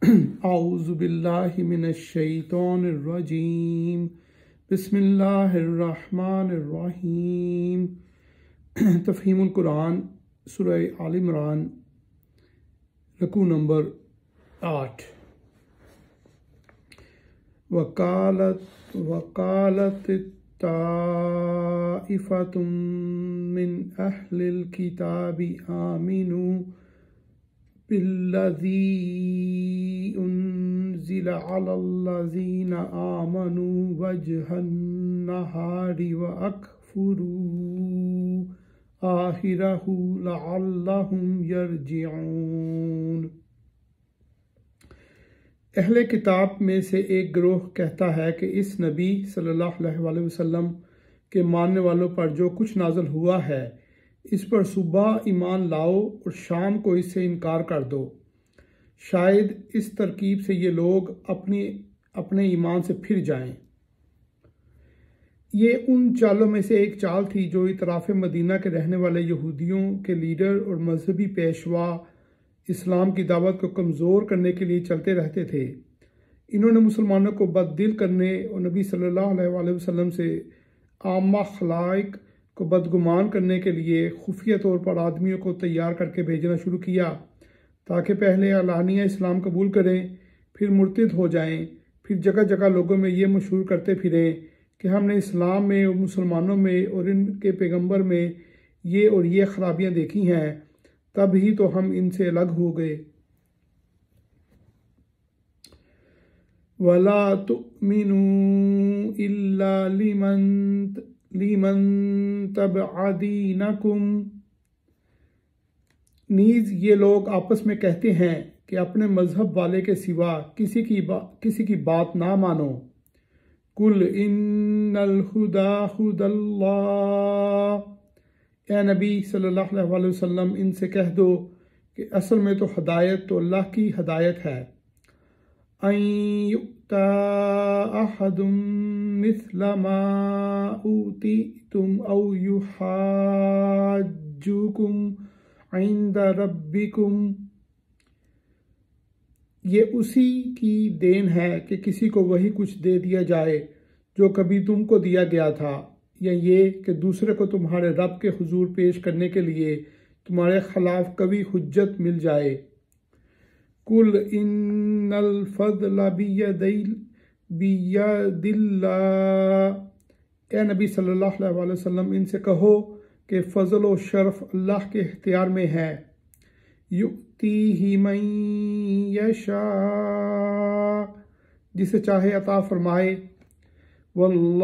أعوذ بالله من الشيطان الرجيم بسم الله الرحمن الرحيم تفهيم القرآن سورة آل عمران ركوع نمبر 8 وقالت وقالت طائفة من أهل الكتاب آمنوا بالذي अहल किताब में से एक ग्रोह कहता है कि इस नबी सल्लल्लाहु अलैहि वसल्लम के मानने वालों पर जो कुछ नाजल हुआ है इस पर सुबह ईमान लाओ और शाम को इससे इनकार कर दो शायद इस तरकीब से ये लोग अपने अपने ईमान से फिर जाएं। ये उन चालों में से एक चाल थी जो इतराफ़ मदीना के रहने वाले यहूदियों के लीडर और मजहबी पेशवा इस्लाम की दावत को कमज़ोर करने के लिए चलते रहते थे इन्होंने मुसलमानों को बददिल करने और नबी सल्लल्लाहु अलैहि वसल्लम से आमा खलाइक को बदगुमान करने के लिए खुफिया तौर पर आदमियों को तैयार करके भेजना शुरू किया ताकि पहले अलानिया इस्लाम कबूल करें फिर मुर्तद हो जाएं फिर जगह जगह लोगों में ये मशहूर करते फिरें कि हमने इस्लाम में और मुसलमानों में और इनके पैगंबर में ये और ये खराबियाँ देखी हैं तब ही तो हम इनसे अलग हो गए वला तो मिनू इला लीमन लीमन नीज ये लोग आपस में कहते हैं कि अपने मजहब वाले के सिवा किसी की किसी की बात ना मानो कुल इन खुदा ए नबी सल्लल्लाहु अलैहि वसल्लम इनसे कह दो कि असल में तो हदायत तो अल्लाह की हदायत है तुम औ आइंद रब्बिकुम ये उसी की देन है कि किसी को वही कुछ दे दिया जाए जो कभी तुमको दिया गया था या ये कि दूसरे को तुम्हारे रब के हुजूर पेश करने के लिए तुम्हारे खिलाफ कभी हुज्जत मिल जाए कुल इन्नल फदल बिया दिल्ला ए नबी सल्लल्लाहु अलैहि वसल्लम इनसे कहो के फजल व शरफ़ अल्लाह के अख्तियार में है युक्ति ही मई जिसे चाहे अता फरमाए वल्लासीम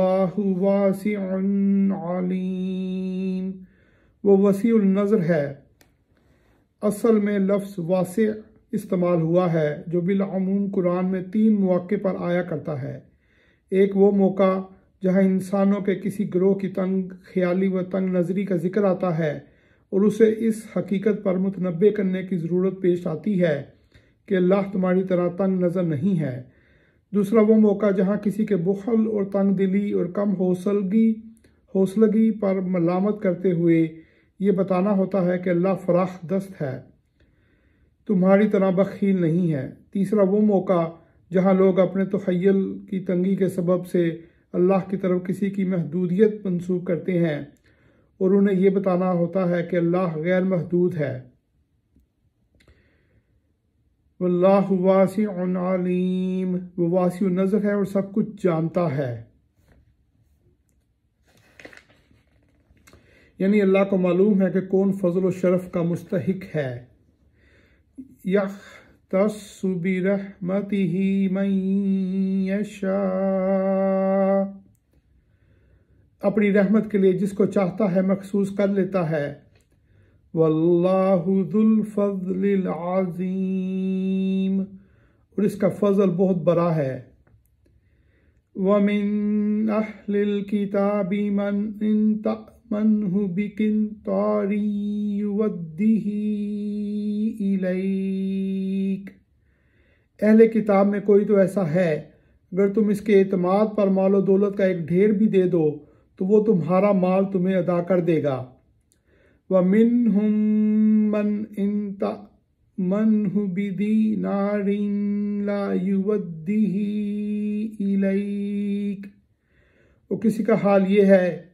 वो वसी नज़र है असल में लफ्ज़ वास इस्तेमाल हुआ है जो बिलूम कुरान में तीन मौक़े पर आया करता है एक वो मौका जहाँ इंसानों के किसी ग्रोह की तंग ख्याली व तंग नजरी का जिक्र आता है और उसे इस हकीकत पर मुतनबे करने की ज़रूरत पेश आती है कि अल्लाह तुम्हारी तरह तंग नज़र नहीं है दूसरा वो मौका जहाँ किसी के बुखल और तंग दिली और कम हौसलगी हौसलगी पर मलामत करते हुए ये बताना होता है कि अल्लाह फराख दस्त है तुम्हारी तरह बखील नहीं है तीसरा वो मौका जहाँ लोग अपने तोहैल की तंगी के सबब से अल्लाह की तरफ किसी की महदूदियत मनसूख करते हैं और उन्हें यह बताना होता है कि अल्लाह गैर महदूद है अल्लाह वासीम वो वासी नजर है और सब कुछ जानता है यानी अल्लाह को मालूम है कि कौन फजल शरफ का मुस्तक है تختص برحمته अपनी रहमत के लिए जिसको चाहता है मखसूस कर लेता है वल्लाहुल और इसका फजल बहुत बड़ा है वमिन किताबी मन इन मनु بقنطار अहले किताब में कोई तो ऐसा है अगर तुम इसके अतमाद पर मालो दौलत का एक ढेर भी दे दो तो वो तुम्हारा माल तुम्हें अदा कर देगा व मिन मन इन मन बिदी नारिला वो किसी का हाल ये है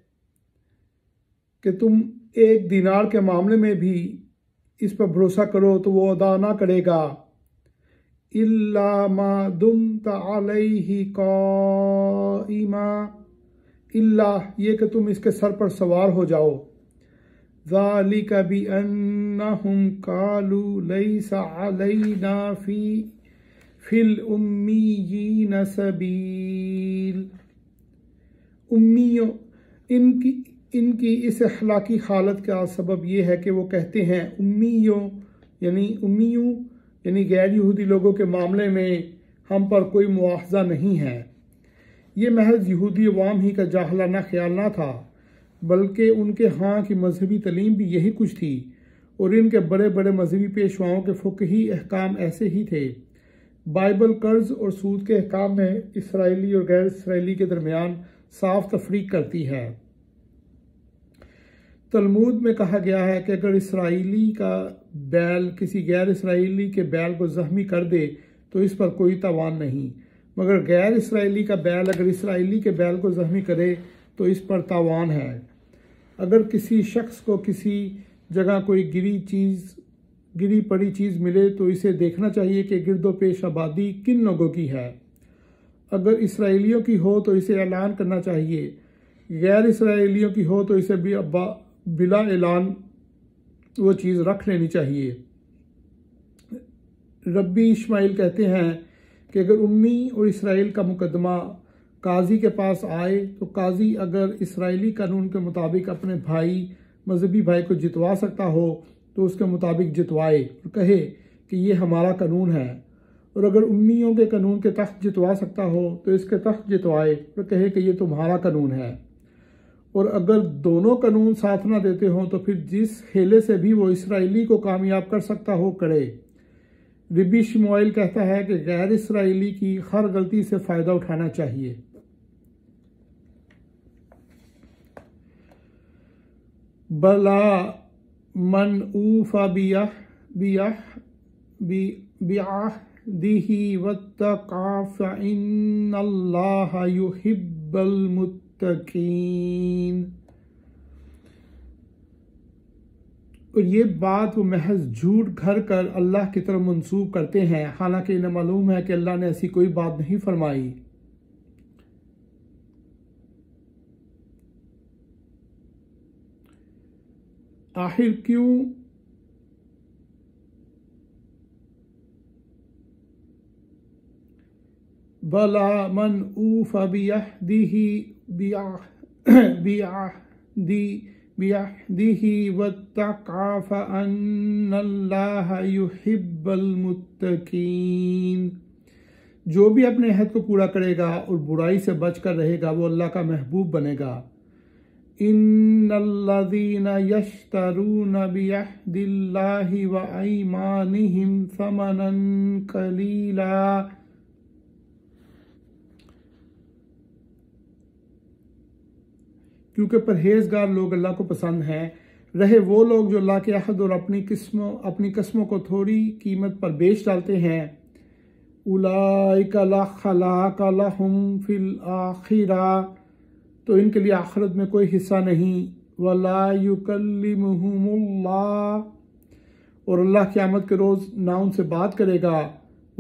कि तुम एक दीनार के मामले में भी इस पर भरोसा करो तो वो अदा ना करेगा इल्लामा दुम ही कौमा इल्ला ये कि तुम इसके सर पर सवार हो जाओ जाली का कभी अन्नहुम कालू लई सलैना फी फिल उम्मी न सबील उम्मीयों इनकी इनकी इस अखलाकी हालत का सबब यह है कि वो कहते हैं उम्मीयों यानी उम्मीयों यानी गैर यहूदी लोगों के मामले में हम पर कोई मुआवजा नहीं है ये महज यहूदी अवाम ही का जाहलाना ख्याल ना था बल्कि उनके हाँ की मजहबी तलीम भी यही कुछ थी और इनके बड़े बड़े मजहबी पेशवाओं के ही अहकाम ऐसे ही थे बाइबल कर्ज और सूद के अहकाम में इसराइली और गैर इसराइली के दरमियान साफ तफरीक करती है तलमूद में कहा गया है कि अगर इसराइली का बैल किसी गैर इसराइली के बैल को ज़ख्मी कर दे तो इस पर कोई तवान नहीं मगर गैर इसराइली का बैल अगर इसराइली के बैल को ज़ख्मी करे तो इस पर तावान है अगर किसी शख्स को किसी जगह कोई गिरी चीज़ गिरी पड़ी चीज़ मिले तो इसे देखना चाहिए कि गिरदो पेश आबादी किन लोगों की है अगर इसराइलियों की हो तो इसे ऐलान करना चाहिए गैर इसराइलियों की हो तो इसे भी बिला ऐलान वो चीज़ रख लेनी चाहिए रब्बी इस्माइल कहते हैं कि अगर उम्मी और इसराइल का मुकदमा काजी के पास आए तो काजी अगर इसराइली कानून के मुताबिक अपने भाई मजहबी भाई को जितवा सकता हो तो उसके मुताबिक जितवाए और कहे कि ये हमारा कानून है और अगर उम्मीदों के कानून के तख्त जितवा सकता हो तो इसके तख्त जितवाए और कहे कि ये तुम्हारा कानून है और अगर दोनों कानून साथ ना देते हों तो फिर जिस खेले से भी वो इसराइली को कामयाब कर सकता हो करे रिबी शिमोइल कहता है कि गैर इसराइली की हर गलती से फ़ायदा उठाना चाहिए बला मन ऊफा बिया बिया बिया दिही वत्ता काफ़ इन अल्लाह युहिब्बल मुत मुस्तकीन और ये बात वो महज झूठ घर कर अल्लाह की तरफ मंसूब करते हैं हालांकि इन्हें मालूम है कि अल्लाह ने ऐसी कोई बात नहीं फरमाई आखिर क्यों بلا من أوف بعهده بعهدي بعهده واتقى فأن الله يحب المتقين जो भी अपने अहद को पूरा करेगा और बुराई से बचकर रहेगा वो अल्लाह का महबूब बनेगा इन्नल्लज़ीन यश्तरून बिअहदिल्लाहि व ईमानिहिम समनन कलीला क्योंकि परहेजगार लोग अल्लाह को पसंद हैं रहे वो लोग जो अल्लाह के अहद और अपनी किस्मों अपनी कस्मों को थोड़ी कीमत पर बेच डालते हैं उलाकलाकलाहम फिल आखिरा तो इनके लिए आखरत में कोई हिस्सा नहीं वला और अल्लाह क्यामत के रोज़ ना उनसे बात करेगा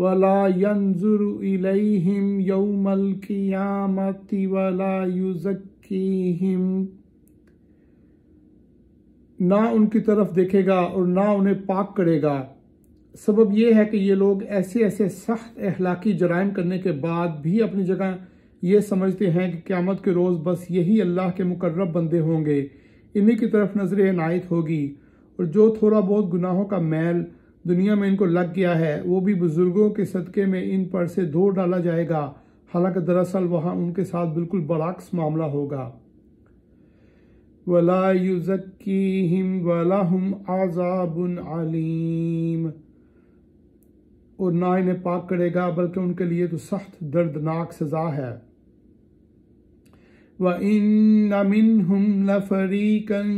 वला यंजुर इलैहिम यौमल कियामति वला युजक्कीहिम ना उनकी तरफ देखेगा और ना उन्हें पाक करेगा सबब यह है कि ये लोग ऐसे ऐसे सख्त अहलाकी जराइम करने के बाद भी अपनी जगह ये समझते हैं कि क़्यामत के रोज़ बस यही अल्लाह के मुकर्रब बंदे होंगे इन्हीं की तरफ नज़र नायत होगी और जो थोड़ा बहुत गुनाहों का मैल दुनिया में इनको लग गया है वो भी बुजुर्गों के सदक़े में इन पर से धो डाला जाएगा हालांकि दरअसल वहाँ उनके साथ बिल्कुल बरक्स मामला होगा वला युजक्कीहिम आजाबन आलीम और ना इन्हें पाक करेगा बल्कि उनके लिए तो सख्त दर्दनाक सज़ा है व इन नमिन हम लफरीकन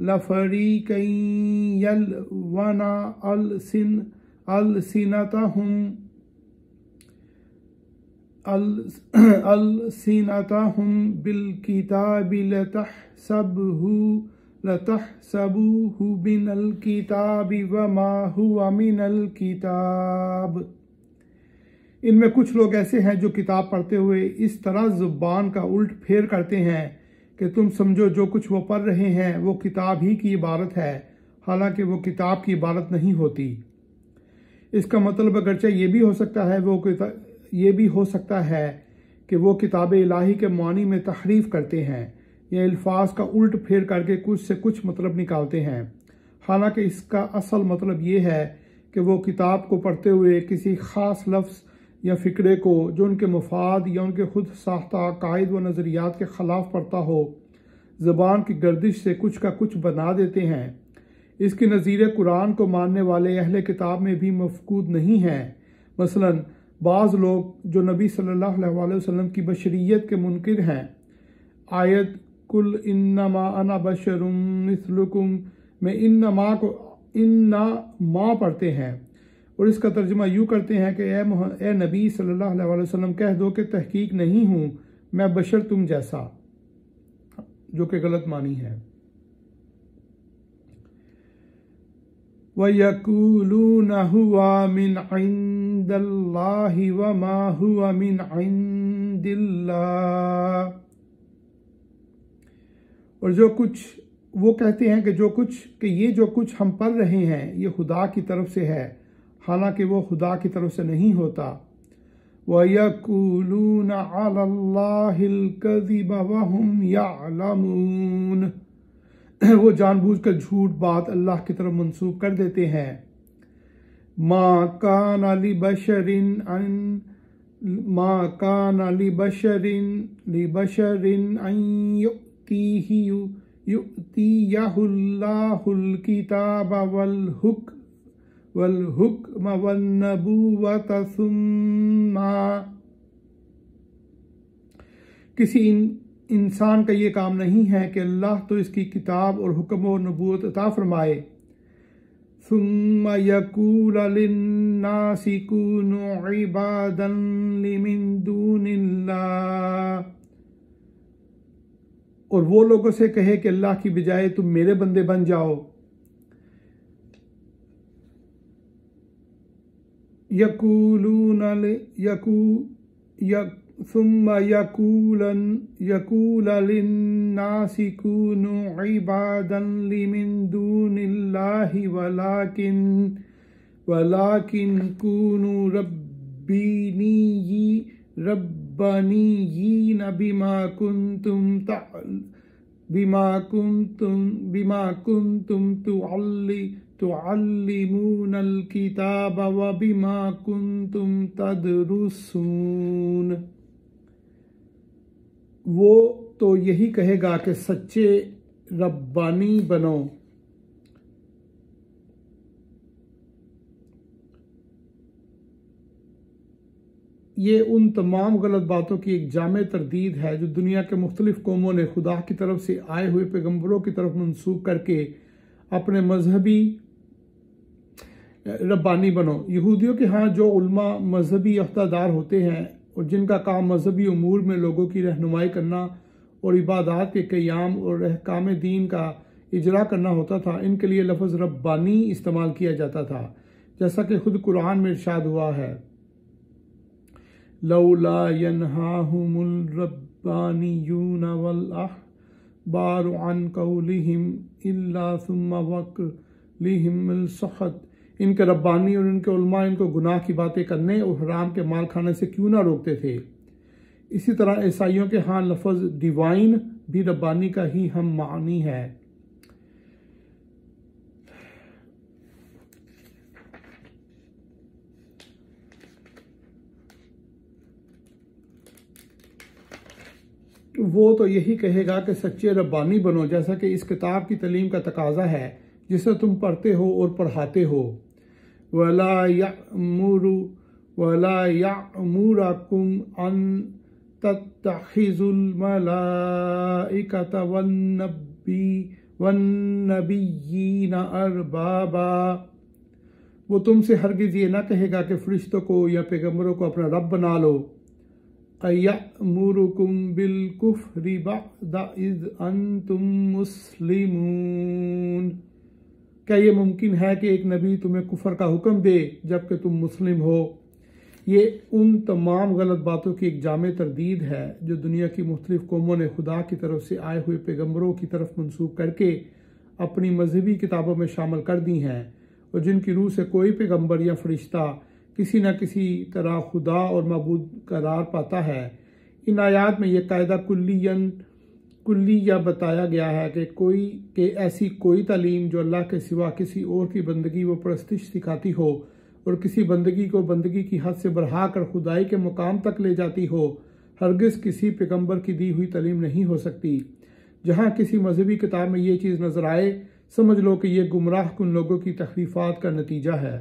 लफरीकई यलवना अलसिन अलसिनतहुम अलसिनतहुम बिलकिताबि व किताब इनमें कुछ लोग ऐसे हैं जो किताब पढ़ते हुए इस तरह जुबान का उल्ट फेर करते हैं कि तुम समझो जो कुछ वो पढ़ रहे हैं वो किताब ही की इबारत है हालांकि वो किताब की इबारत नहीं होती इसका मतलब अगरचे ये भी हो सकता है वो ये भी हो सकता है कि वो किताब इलाही के मानी में तहरीफ करते हैं या अल्फाज का उल्ट फेर करके कुछ से कुछ मतलब निकालते हैं हालांकि इसका असल मतलब ये है कि वो किताब को पढ़ते हुए किसी ख़ास लफ्ज़ या फ़िक्रे को जो उनके मफाद या उनके खुद साख्ता कायद व नज़रियात के ख़िलाफ़ पड़ता हो ज़बान की गर्दिश से कुछ का कुछ बना देते हैं इसके नज़ीर कुरान को मानने वाले अहल किताब में भी मफकूद नहीं हैं मसला बाज़ लोग जो नबी सल्लल्लाहु वसम की बशरीत के मुनकर हैं आयत कुल इन अना बशरुम मिसलुकुम में नमा को ना माँ पढ़ते हैं और इसका तर्जमा यूँ करते हैं कि ए ए नबी सल्लल्लाहु अलैहि वसल्लम कह दो कि तहकीक नहीं हूँ मैं बशर तुम जैसा जो कि गलत मानी है और जो कुछ वो कहते हैं कि जो कुछ कि ये जो कुछ हम पढ़ रहे हैं ये खुदा की तरफ से है हालांकि वो खुदा की तरफ से नहीं होता वयकूलून अल्लाहिलकदिबवहुम यालमून वो जानबूझकर झूठ बात अल्लाह की तरफ मंसूब कर देते हैं मा कान अली बशरिन मा कान अली बशरिन ली बशरिन युक्ति युक्ति यहुल्लाहुल किताब वल हुक्म والحكم والنبوة ثم किसी इंसान का ये काम नहीं है कि अल्लाह तो इसकी किताब और हुक्म और नबूत अता फरमाए ثم يقول और वो लोगों से कहे कि अल्लाह की बजाय तुम मेरे बंदे बन जाओ يقولون يك ثم يقولن يقول للناس كونوا عبادا لمن دون الله ولكن ولكن كونوا ربيني ربانيين بما كنتم تعل بما كنتم بما كنتم تعلمون تعلمون الكتاب وبما كنتم تدرسون वो तो यही कहेगा कि सच्चे रब्बानी बनो ये उन तमाम गलत बातों की एक जाम तरदीद है जो दुनिया के मुख्तलिफ कौमों ने खुदा की तरफ से आए हुए पैगम्बरों की तरफ मनसूख करके अपने मजहबी रब्बानी बनो यहूदियों के यहाँ जो उल्मा मजहबी अफ्तादार होते हैं और जिनका काम मजहबी अमूर में लोगों की रहनुमाई करना और इबादात के क़्याम और अहकाम दीन का इजरा करना होता था इनके लिए लफज रब्बानी इस्तेमाल किया जाता था जैसा कि खुद कुरान में इर्शाद हुआ है लौला यनहाहुमुलरब्बानियून वल वक़ लिहिम सखत इनके रब्बानी और इनके उलमा इनको गुनाह की बातें करने और हराम के माल खाने से क्यों ना रोकते थे इसी तरह ईसाइयों के हाँ लफज डिवाइन भी रब्बानी का ही हम मानी है वो तो यही कहेगा कि सच्चे रब्बानी बनो जैसा कि इस किताब की तलीम का तकाजा है जिसे तुम पढ़ते हो और पढ़ाते हो वला यामूर वला अन वन नबी अरबाबा वो तुमसे हरगिज़ ये ना कहेगा कि फ़रिश्तों को या पैगम्बरों को अपना रब बना लो अयमुरुकुम बिलकुफ रिबा द इज़ अन तुम क्या ये मुमकिन है कि एक नबी तुम्हें कुफर का हुक्म दे जबकि तुम मुस्लिम हो ये उन तमाम गलत बातों की एक जाम तरदीद है जो दुनिया की मुख्तलिफ़ कौमों ने खुदा की तरफ से आए हुए पैगम्बरों की तरफ मनसूख करके अपनी मजहबी किताबों में शामिल कर दी हैं और जिनकी रूह से कोई पैगम्बर या फरिश्ता किसी न किसी तरह खुदा और महबूद करार पाता है इन आयात में यह कायदा कुल्ली कुल्ली या बताया गया है कि कोई के ऐसी कोई तालीम जो अल्लाह के सिवा किसी और की बंदगी व परस्तिश सिखाती हो और किसी बंदगी को बंदगी की हद से बढ़ा कर खुदाई के मुकाम तक ले जाती हो हरगज़ किसी पैगम्बर की दी हुई तलीम नहीं हो सकती जहाँ किसी मजहबी किताब में ये चीज़ नज़र आए समझ लो कि यह गुमराह उन लोगों की तकलीफ़ात का नतीजा है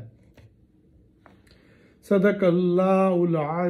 सदक अल्लाज़ीम